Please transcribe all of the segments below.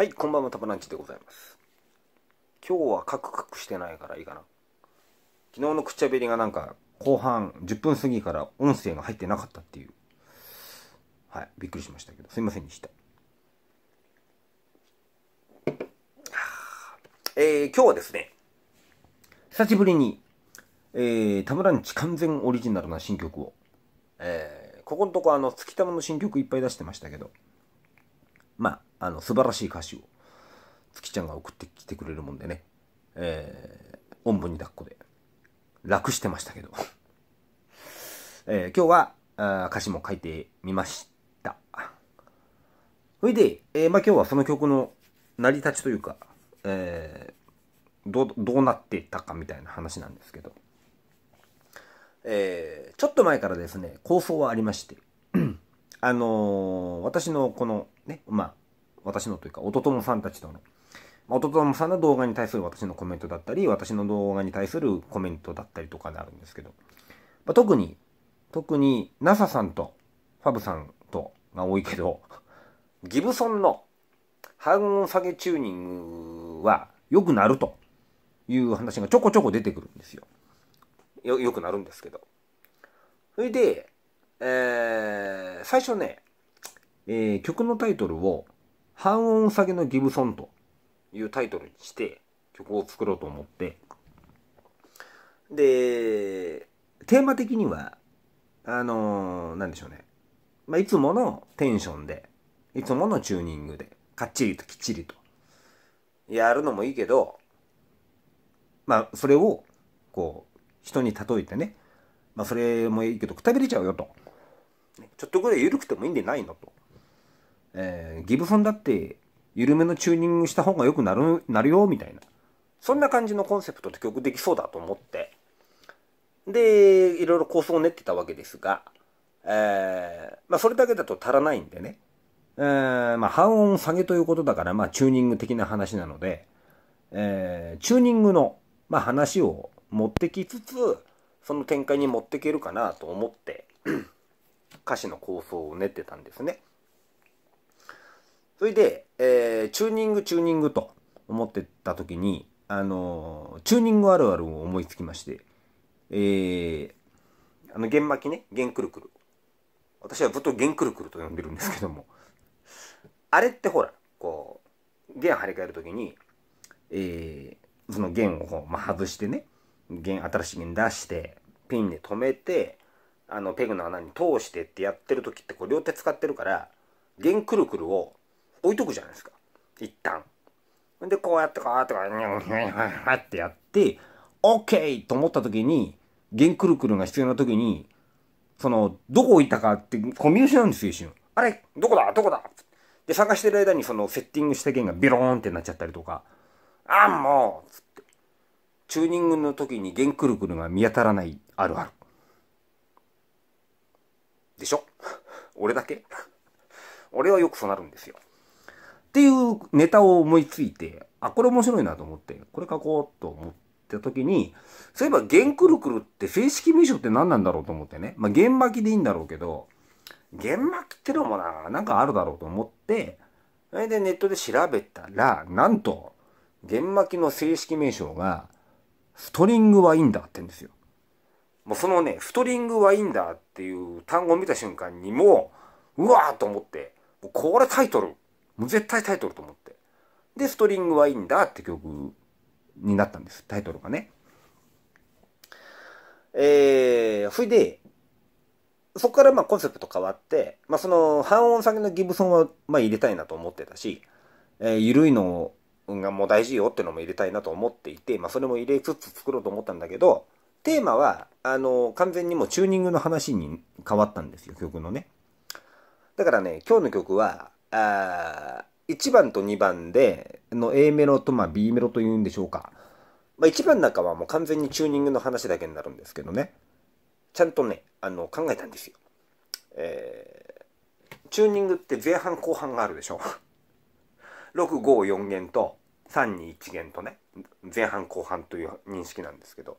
はい、こんばんは、タブランチでございます。今日はカクカクしてないからいいかな。昨日のくちゃべりがなんか、後半10分過ぎから音声が入ってなかったっていう。はい、びっくりしましたけど、すいませんでした。えー、今日はですね、久しぶりに、えー、タブランチ完全オリジナルな新曲を、えー、ここのとこあの、月玉の新曲いっぱい出してましたけど、まあ、あの素晴らしい歌詞を月ちゃんが送ってきてくれるもんでね、えー、おんぶに抱っこで楽してましたけど、えー、今日はあ歌詞も書いてみましたそれで、えーまあ、今日はその曲の成り立ちというか、えー、どどうなってったかみたいな話なんですけど、えー、ちょっと前からですね構想はありまして あのー、私のこのねまあ私のというか、おとともさんたちとの、おとともさんの動画に対する私のコメントだったり、私の動画に対するコメントだったりとかであるんですけど、まあ、特に、特に NASA さんとファブさんとが多いけど、ギブソンの半音下げチューニングは良くなるという話がちょこちょこ出てくるんですよ。よ、よくなるんですけど。それで、えー、最初ね、えー、曲のタイトルを半音下げのギブソンというタイトルにして曲を作ろうと思って、で、テーマ的には、あのー、なんでしょうね。まあ、いつものテンションで、いつものチューニングで、かっちりときっちりと、やるのもいいけど、まあ、それを、こう、人に例えてね、まあ、それもいいけど、くたびれちゃうよと。ちょっとぐらい緩くてもいいんでないのと。えー、ギブソンだって緩めのチューニングした方がよくなるなるよみたいなそんな感じのコンセプトで曲できそうだと思ってでいろいろ構想を練ってたわけですが、えー、まあ、それだけだと足らないんでね、えー、まあ、半音下げということだから、まあ、チューニング的な話なので、えチューニングの、まあ、話を持ってきつつその展開に持っていけるかなと思って 歌詞の構想を練ってたんですね。それで、えー、チューニングチューニングと思ってた時に、あのー、チューニングあるあるを思いつきまして、えー、あの弦巻きね弦くるくる私はずっと弦くるくると呼んでるんですけどもあれってほらこう弦張り替える時に、えー、その弦を、まあ、外してね弦新しい弦出してピンで止めてあのペグの穴に通してってやってる時ってこう両手使ってるから弦くるくるを置いとくじゃないですか一旦でこうやってこうやってこうやってやって OK! と思った時に弦くるくるが必要な時にそのどこ置いたかってこう見失うんですよ一瞬あれどこだどこだで探してる間にそのセッティングした弦がビローンってなっちゃったりとかあもうつってチューニングの時に弦くるくるが見当たらないあるあるでしょ 俺だけ 俺はよくそうなるんですよっていうネタを思いついて、あ、これ面白いなと思って、これ書こうと思った時に、そういえば、ゲンクルクルって正式名称って何なんだろうと思ってね。まあ、弦巻きでいいんだろうけど、弦巻きってのもな、なんかあるだろうと思って、それでネットで調べたら、なんと、弦巻きの正式名称が、ストリングワインダーって言うんですよ。もうそのね、ストリングワインダーっていう単語を見た瞬間にもう、うわーと思って、これタイトルもう絶対タイトルと思って。で、ストリングはいいんだって曲になったんです。タイトルがね。えー、それで、そこからまあコンセプト変わって、まあその半音下げのギブソンはまあ入れたいなと思ってたし、えー、緩いのがもう大事よってのも入れたいなと思っていて、まあそれも入れつつ作ろうと思ったんだけど、テーマは、あの、完全にもうチューニングの話に変わったんですよ、曲のね。だからね、今日の曲は、あ1番と2番での A メロとま B メロというんでしょうか、まあ、1番なんかはもう完全にチューニングの話だけになるんですけどねちゃんとねあの考えたんですよ、えー、チューニングって前半後半があるでしょ654弦と321弦とね前半後半という認識なんですけど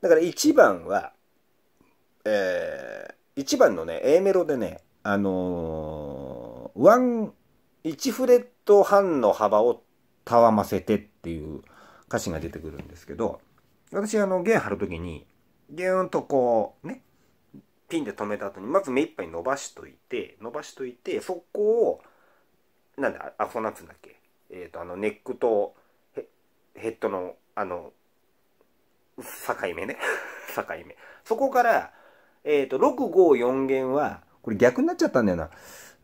だから1番は、えー、1番のね A メロでねあのーワン、1フレット半の幅をたわませてっていう歌詞が出てくるんですけど、私、あの、弦張る時に、ギューンとこう、ね、ピンで止めた後に、まず目いっぱい伸ばしといて、伸ばしといて、そこを、なんだ、あ、そなんつうんだっけ、えっ、ー、と、あの、ネックとヘヘッドの、あの、境目ね。境目。そこから、えっ、ー、と、654弦は、これ逆になっちゃったんだよな。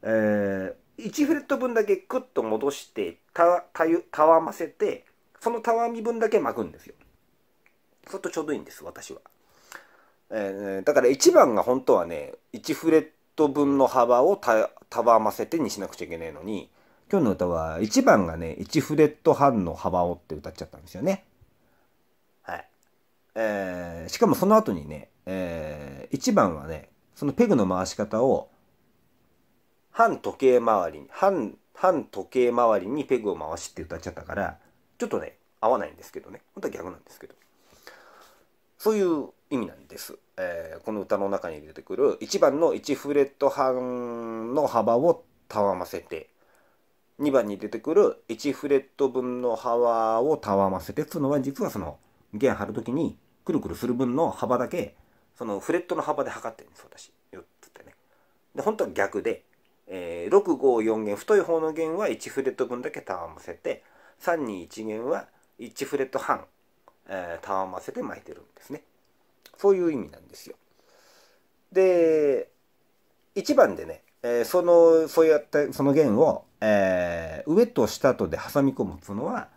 えー、1フレット分だけクッと戻してたたゆたわませてそのたわみ分だけ巻くんですよ。そっとちょうどいいんです私は、えー。だから1番が本当はね1フレット分の幅をたたわませてにしなくちゃいけないのに今日の歌は1番がね1フレット半の幅をって歌っちゃったんですよね。はいえー、しかもその後にね、えー、1番はねそのペグの回し方を反時計回りに、反、反時計回りにペグを回しって歌っちゃったから、ちょっとね、合わないんですけどね。本当は逆なんですけど。そういう意味なんです。えー、この歌の中に出てくる1番の1フレット半の幅をたわませて、2番に出てくる1フレット分の幅をたわませてつうのは実はその弦張るときにくるくるする分の幅だけそのフレットの幅で測ってるんです私っつってねで本当は逆でえ654弦太い方の弦は1フレット分だけたわませて321弦は1フレット半、えたわませて巻いてるんですねそういう意味なんですよで1番でね、えそのそうやってその弦を、えー、上と下とで挟み込むっつうのは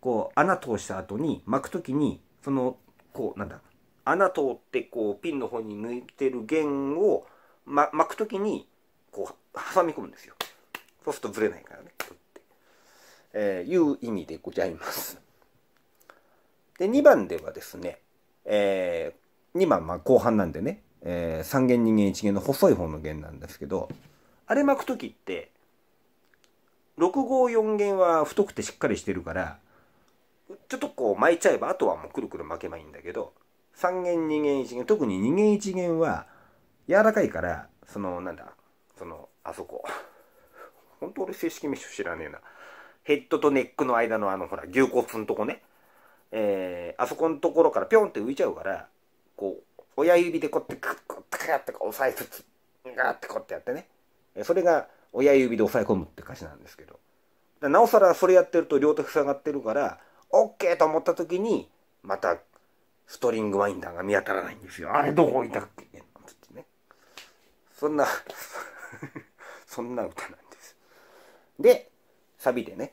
こう穴通した後に巻く時にそのこうなんだ穴通ってこうピンの方に抜いてる弦を、ま、巻く時に挟み込むんですよそうするとずれないからね取えー、いう意味でございますで2番ではですね、えー、2番まあ後半なんでね、えー、3弦2弦1弦の細い方の弦なんですけどあれ巻く時って6五4弦は太くてしっかりしてるからちょっとこう巻いちゃえばあとはもうくるくる巻けばいいんだけど3弦2弦1弦特に2弦1弦は柔らかいからそのなんだそのあそこ。ほんと俺正式名称知らねえな。ヘッドとネックの間のあの、ほら、牛骨のとこね。えー、あそこのところからぴょんって浮いちゃうから、こう、親指でこうやってクックッカッて押さえつつ、ガーってこうやってやってね。それが親指で押さえ込むって歌詞なんですけど。なおさらそれやってると両手塞がってるから、オッケーと思った時に、また、ストリングワインダーが見当たらないんですよ。あれどこ置いたっけなんつってね。そんな そんな歌なんですでサビでね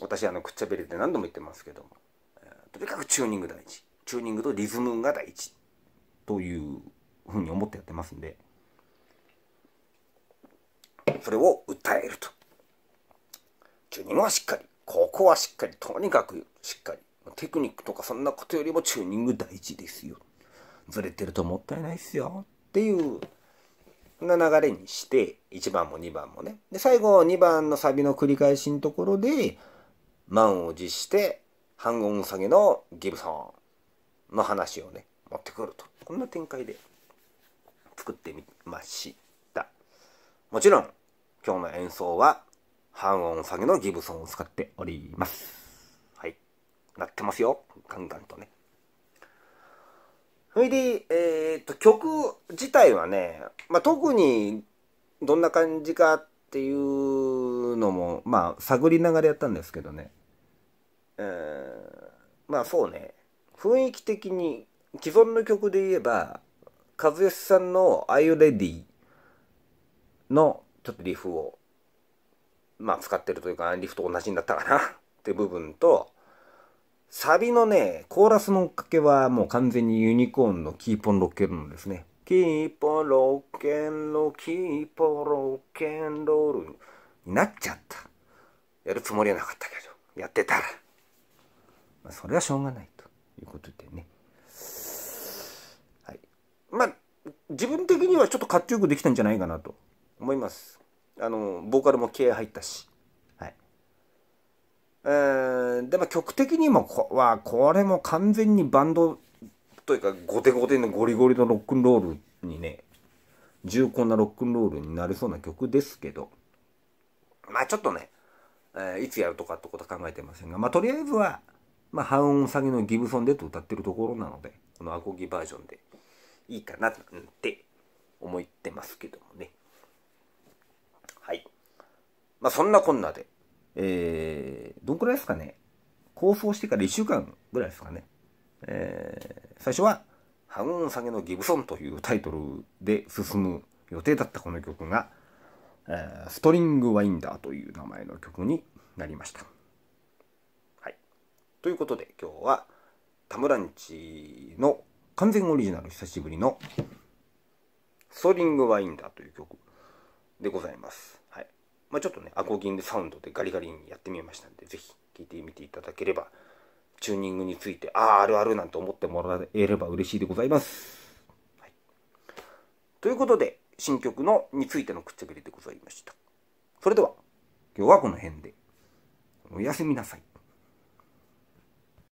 私あのくっちゃべりで何度も言ってますけども、えー、とにかくチューニング大事チューニングとリズムが大事というふうに思ってやってますんでそれを歌えるとチューニングはしっかりここはしっかりとにかくしっかりテクニックとかそんなことよりもチューニング大事ですよずれてるともったいないっすよっていうな流れにして1番も2番もねで最後2番のサビの繰り返しのところで満を持して半音下げのギブソンの話をね持ってくるとこんな展開で作ってみましたもちろん今日の演奏は半音下げのギブソンを使っておりますはいなってますよガンガンとねそれで、えー、っと、曲自体はね、まあ、特にどんな感じかっていうのも、まあ、探りながらやったんですけどね。えー、まあそうね、雰囲気的に既存の曲で言えば、和義さんの Are You Ready のちょっとリフを、まあ使ってるというか、リフと同じになったかなっていう部分と、サビのね、コーラスのっかけはもう完全にユニコーンのキーポンロッケルのですね。キーポンロッケンロ、キーポンロッケンロールになっちゃった。やるつもりはなかったけど、やってたら。まあ、それはしょうがないということでね。はい。まあ、自分的にはちょっとかっちよくできたんじゃないかなと思います。あの、ボーカルも気合入ったし。えでも曲的にもこはこれも完全にバンドというかゴテゴテのゴリゴリのロックンロールにね重厚なロックンロールになりそうな曲ですけどまあちょっとね、えー、いつやるとかってことは考えてませんがまあとりあえずは、まあ、半音下げのギブソンでと歌ってるところなのでこのアコギバージョンでいいかなって思ってますけどもねはいまあそんなこんなでえー、どんくらいですかね。構想してから1週間ぐらいですかね。えー、最初は、ハ音ン下げのギブソンというタイトルで進む予定だったこの曲が、えー、ストリングワインダーという名前の曲になりました。はい。ということで今日は、タムランチの完全オリジナル久しぶりのストリングワインダーという曲でございます。まあ、ちょっとねアコギンでサウンドでガリガリにやってみましたんで是非聴いてみていただければチューニングについてあああるあるなんて思ってもらえれば嬉しいでございます。はい、ということで新曲のについてのくっちゃべりでございました。それでは今日はこの辺でおやすみなさい。